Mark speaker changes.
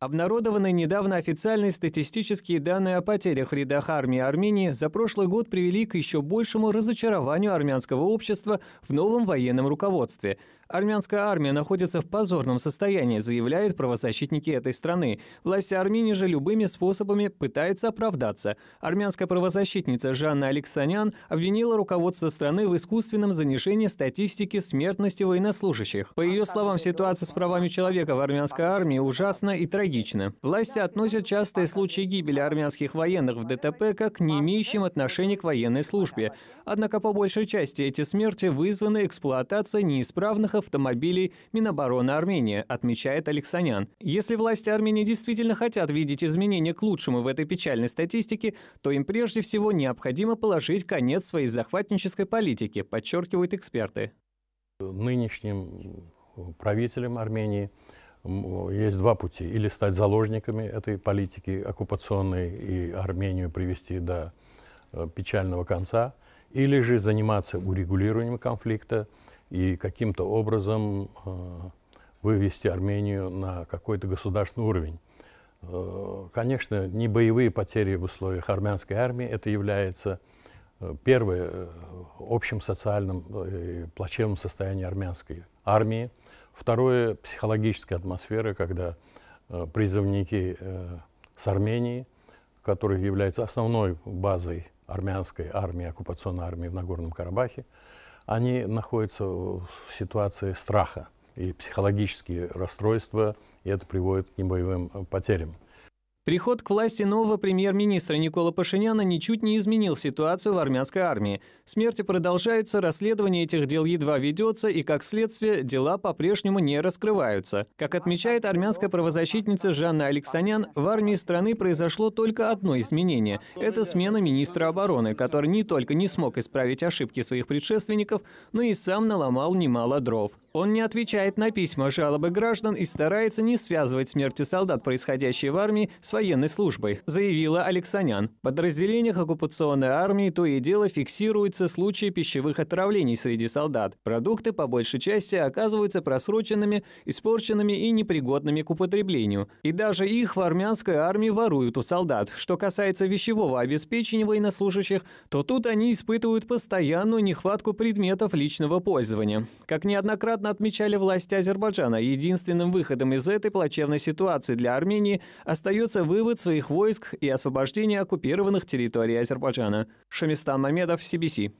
Speaker 1: Обнародованные недавно официальные статистические данные о потерях в рядах армии Армении за прошлый год привели к еще большему разочарованию армянского общества в новом военном руководстве. Армянская армия находится в позорном состоянии, заявляют правозащитники этой страны. Власти Армении же любыми способами пытаются оправдаться. Армянская правозащитница Жанна Алексанян обвинила руководство страны в искусственном занижении статистики смертности военнослужащих. По ее словам, ситуация с правами человека в армянской армии ужасна и трагична. Власти относят частые случаи гибели армянских военных в ДТП как не имеющим отношения к военной службе. Однако по большей части эти смерти вызваны эксплуатацией неисправных автомобилей Минобороны Армении, отмечает Алексанян. Если власти Армении действительно хотят видеть изменения к лучшему в этой печальной статистике, то им прежде всего необходимо положить конец своей захватнической политике, подчеркивают эксперты.
Speaker 2: Нынешним правителям Армении есть два пути. Или стать заложниками этой политики оккупационной и Армению привести до э, печального конца, или же заниматься урегулированием конфликта, и каким-то образом э, вывести Армению на какой-то государственный уровень. Э, конечно, не боевые потери в условиях армянской армии, это является э, первое общим социальным плачевным состоянием армянской армии. Второе – психологическая атмосфера, когда призывники с Армении, которые являются основной базой армянской армии, оккупационной армии в Нагорном Карабахе, они находятся в ситуации страха и психологические расстройства, и это приводит к небоевым э, потерям.
Speaker 1: Приход к власти нового премьер-министра Никола Пашиняна ничуть не изменил ситуацию в армянской армии. Смерти продолжаются, расследование этих дел едва ведется, и, как следствие, дела по-прежнему не раскрываются. Как отмечает армянская правозащитница Жанна Алексанян, в армии страны произошло только одно изменение – это смена министра обороны, который не только не смог исправить ошибки своих предшественников, но и сам наломал немало дров. Он не отвечает на письма, жалобы граждан и старается не связывать смерти солдат, происходящие в армии, с военной службой, заявила Алексанян. В подразделениях оккупационной армии то и дело фиксируются случаи пищевых отравлений среди солдат. Продукты по большей части оказываются просроченными, испорченными и непригодными к употреблению. И даже их в армянской армии воруют у солдат. Что касается вещевого обеспечения военнослужащих, то тут они испытывают постоянную нехватку предметов личного пользования. Как неоднократно неоднократно отмечали власти Азербайджана, единственным выходом из этой плачевной ситуации для Армении остается вывод своих войск и освобождение оккупированных территорий Азербайджана. Шамистан Мамедов, CBC.